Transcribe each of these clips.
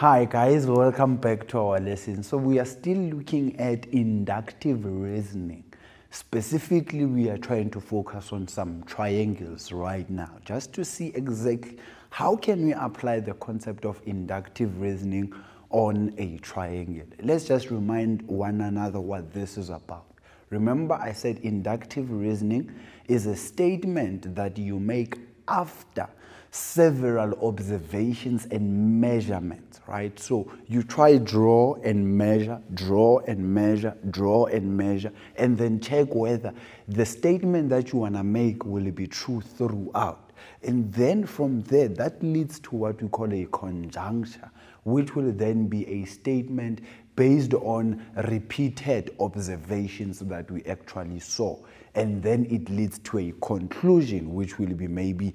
Hi guys, welcome back to our lesson. So we are still looking at inductive reasoning. Specifically, we are trying to focus on some triangles right now, just to see exactly how can we apply the concept of inductive reasoning on a triangle. Let's just remind one another what this is about. Remember I said inductive reasoning is a statement that you make after several observations and measurements, right? So you try draw and measure, draw and measure, draw and measure, and then check whether the statement that you want to make will be true throughout. And then from there, that leads to what we call a conjuncture, which will then be a statement based on repeated observations that we actually saw. And then it leads to a conclusion, which will be maybe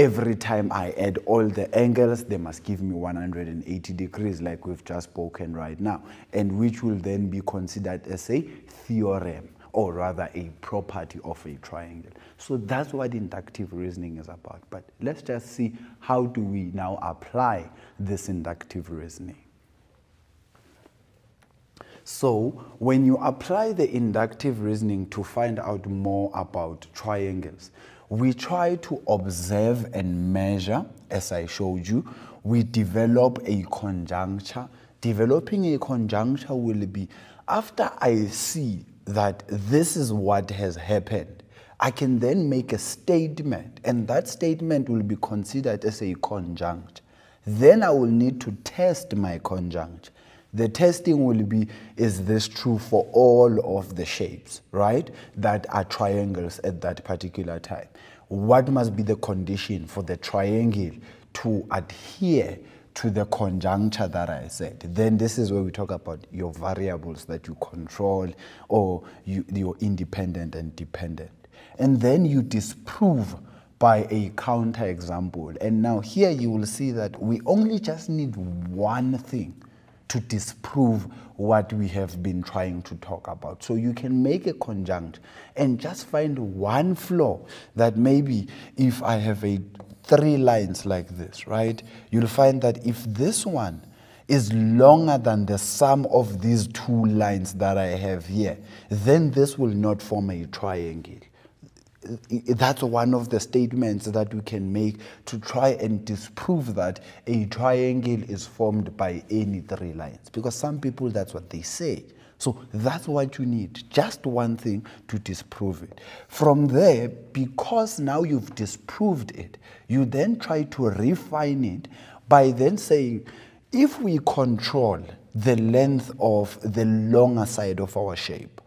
every time I add all the angles, they must give me 180 degrees like we've just spoken right now, and which will then be considered as a theorem or rather a property of a triangle. So that's what inductive reasoning is about. But let's just see how do we now apply this inductive reasoning. So when you apply the inductive reasoning to find out more about triangles, we try to observe and measure, as I showed you. We develop a conjuncture. Developing a conjuncture will be after I see that this is what has happened, I can then make a statement, and that statement will be considered as a conjunct. Then I will need to test my conjunct. The testing will be is this true for all of the shapes, right, that are triangles at that particular time? What must be the condition for the triangle to adhere to the conjuncture that I said? Then this is where we talk about your variables that you control or you, your independent and dependent. And then you disprove by a counterexample. And now here you will see that we only just need one thing to disprove what we have been trying to talk about. So you can make a conjunct and just find one flaw that maybe if I have a three lines like this, right? You'll find that if this one is longer than the sum of these two lines that I have here, then this will not form a triangle that's one of the statements that we can make to try and disprove that a triangle is formed by any three lines. Because some people, that's what they say. So that's what you need, just one thing to disprove it. From there, because now you've disproved it, you then try to refine it by then saying, if we control the length of the longer side of our shape,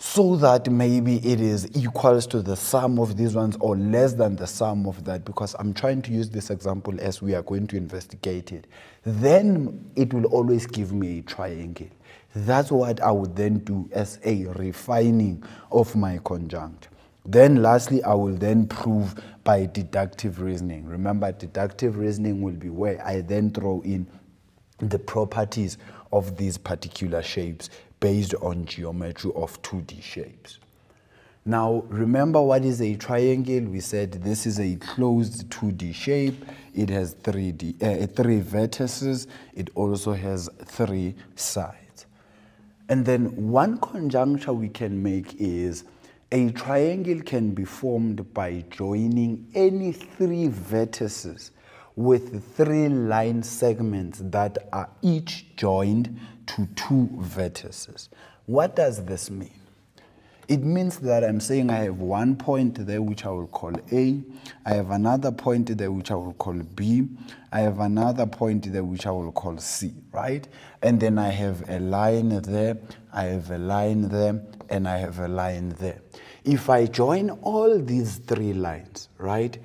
so that maybe it is equals to the sum of these ones or less than the sum of that because I'm trying to use this example as we are going to investigate it. Then it will always give me a triangle. That's what I would then do as a refining of my conjunct. Then lastly, I will then prove by deductive reasoning. Remember, deductive reasoning will be where I then throw in the properties of these particular shapes based on geometry of 2D shapes. Now, remember what is a triangle? We said this is a closed 2D shape. It has 3D, uh, three vertices. It also has three sides. And then one conjecture we can make is a triangle can be formed by joining any three vertices with three line segments that are each joined to two vertices. What does this mean? It means that I'm saying I have one point there which I will call A, I have another point there which I will call B, I have another point there which I will call C, right? And then I have a line there, I have a line there, and I have a line there. If I join all these three lines, right,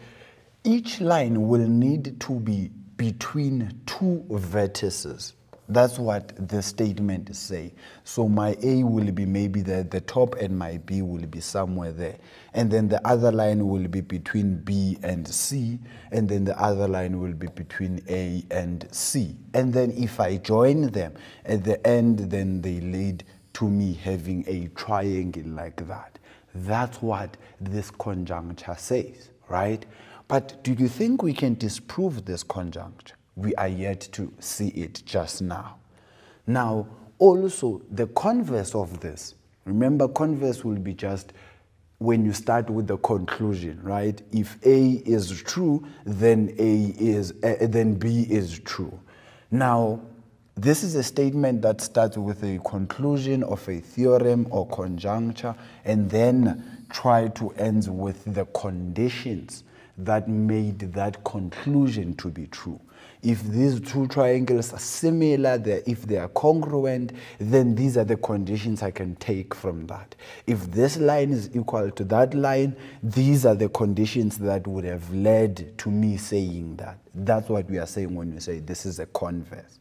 each line will need to be between two vertices. That's what the statement say. So my A will be maybe the the top and my B will be somewhere there. And then the other line will be between B and C. And then the other line will be between A and C. And then if I join them at the end, then they lead to me having a triangle like that. That's what this conjuncture says, right? But do you think we can disprove this conjunct? We are yet to see it just now. Now, also, the converse of this, remember, converse will be just when you start with the conclusion, right? If A is true, then A is uh, then B is true. Now, this is a statement that starts with a conclusion of a theorem or conjuncture and then try to end with the conditions that made that conclusion to be true. If these two triangles are similar, if they are congruent, then these are the conditions I can take from that. If this line is equal to that line, these are the conditions that would have led to me saying that. That's what we are saying when we say this is a converse.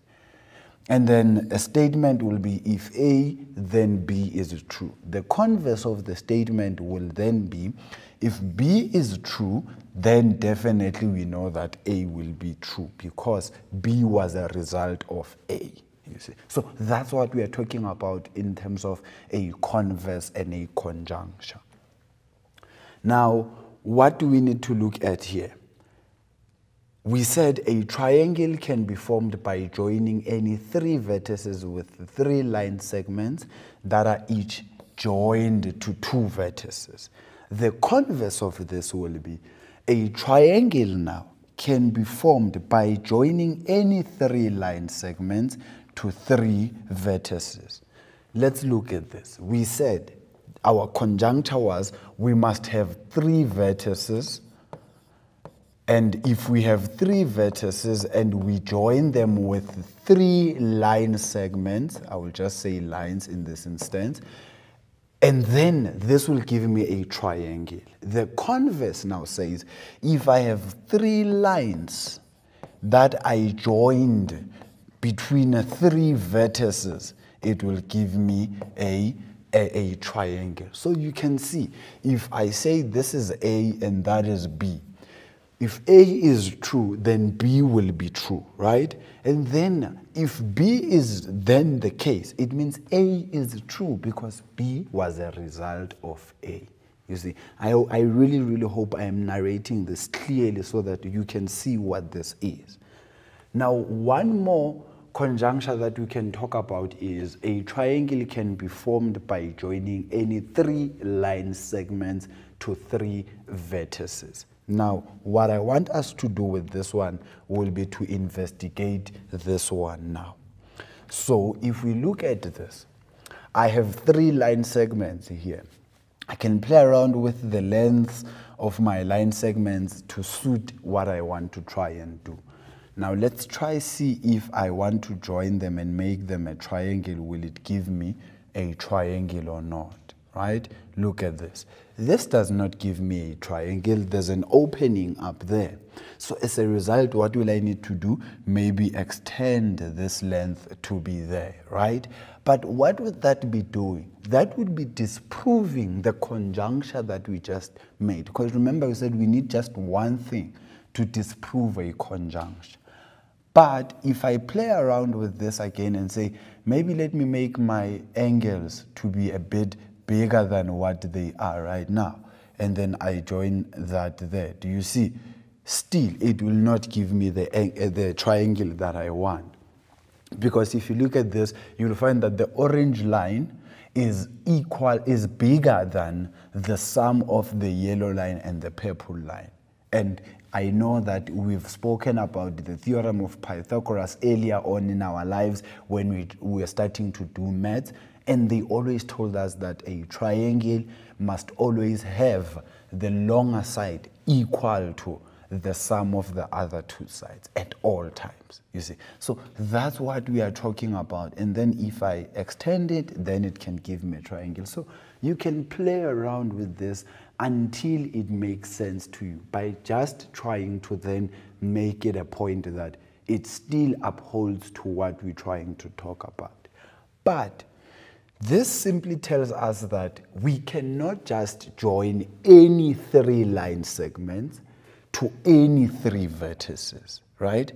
And then a statement will be if A, then B is true. The converse of the statement will then be if B is true, then definitely we know that A will be true because B was a result of A. You see. So that's what we are talking about in terms of a converse and a conjunction. Now, what do we need to look at here? we said a triangle can be formed by joining any three vertices with three line segments that are each joined to two vertices. The converse of this will be a triangle now can be formed by joining any three line segments to three vertices. Let's look at this. We said our conjuncture was we must have three vertices and if we have three vertices and we join them with three line segments, I will just say lines in this instance, and then this will give me a triangle. The converse now says if I have three lines that I joined between three vertices, it will give me a a, a triangle. So you can see if I say this is A and that is B, if A is true, then B will be true, right? And then if B is then the case, it means A is true because B was a result of A. You see, I, I really, really hope I am narrating this clearly so that you can see what this is. Now, one more conjunction that we can talk about is a triangle can be formed by joining any three line segments to three vertices. Now, what I want us to do with this one will be to investigate this one now. So if we look at this, I have three line segments here. I can play around with the length of my line segments to suit what I want to try and do. Now let's try see if I want to join them and make them a triangle. Will it give me a triangle or not? right? Look at this. This does not give me a triangle. There's an opening up there. So as a result, what will I need to do? Maybe extend this length to be there, right? But what would that be doing? That would be disproving the conjuncture that we just made. Because remember we said we need just one thing to disprove a conjunction. But if I play around with this again and say, maybe let me make my angles to be a bit bigger than what they are right now. And then I join that there. Do you see? Still, it will not give me the, uh, the triangle that I want. Because if you look at this, you'll find that the orange line is equal, is bigger than the sum of the yellow line and the purple line. And I know that we've spoken about the theorem of Pythagoras earlier on in our lives when we, we starting to do math. And they always told us that a triangle must always have the longer side equal to the sum of the other two sides at all times, you see. So that's what we are talking about. And then if I extend it, then it can give me a triangle. So you can play around with this until it makes sense to you by just trying to then make it a point that it still upholds to what we're trying to talk about. But this simply tells us that we cannot just join any three line segments to any three vertices, right?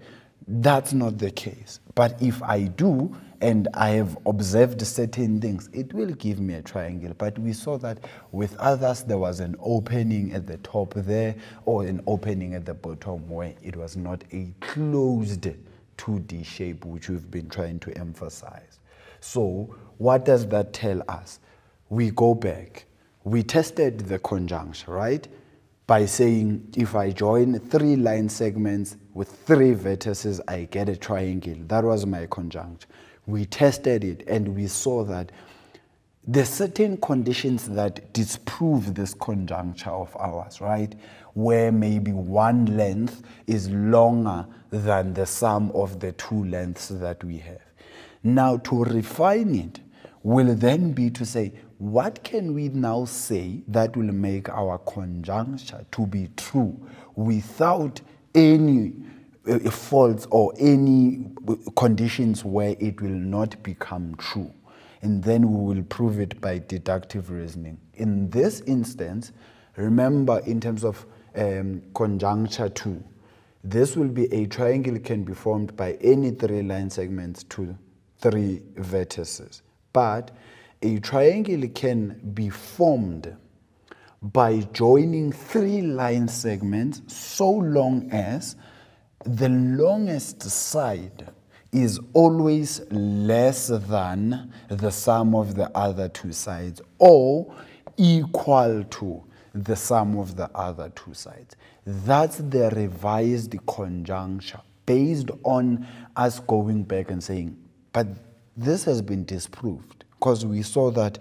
That's not the case. But if I do, and I have observed certain things, it will give me a triangle. But we saw that with others, there was an opening at the top there or an opening at the bottom where it was not a closed 2D shape, which we've been trying to emphasize. So what does that tell us? We go back. We tested the conjunction, right? By saying if I join three line segments with three vertices, I get a triangle. That was my conjunction. We tested it and we saw that there are certain conditions that disprove this conjuncture of ours, right? Where maybe one length is longer than the sum of the two lengths that we have. Now, to refine it, will then be to say, what can we now say that will make our conjuncture to be true without any uh, faults or any uh, conditions where it will not become true? And then we will prove it by deductive reasoning. In this instance, remember in terms of um, conjuncture 2, this will be a triangle can be formed by any three line segments to three vertices. But a triangle can be formed by joining three line segments so long as the longest side is always less than the sum of the other two sides or equal to the sum of the other two sides. That's the revised conjunction based on us going back and saying, but this has been disproved because we saw that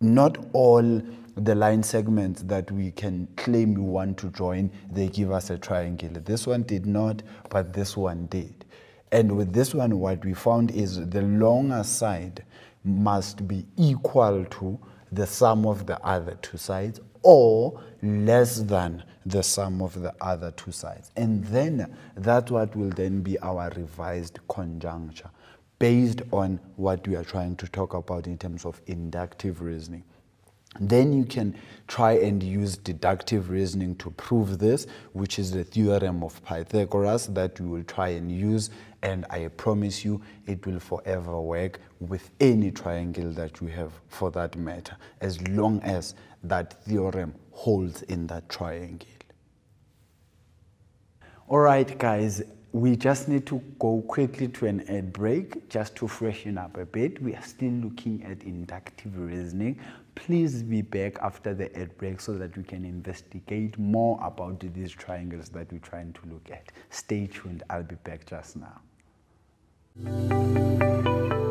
not all the line segments that we can claim we want to join, they give us a triangle. This one did not, but this one did. And with this one, what we found is the longer side must be equal to the sum of the other two sides or less than the sum of the other two sides. And then that's what will then be our revised conjuncture based on what we are trying to talk about in terms of inductive reasoning. Then you can try and use deductive reasoning to prove this, which is the theorem of Pythagoras that we will try and use. And I promise you, it will forever work with any triangle that you have for that matter, as long as that theorem holds in that triangle. All right, guys, we just need to go quickly to an ad break just to freshen up a bit. We are still looking at inductive reasoning. Please be back after the ad break so that we can investigate more about these triangles that we're trying to look at. Stay tuned, I'll be back just now.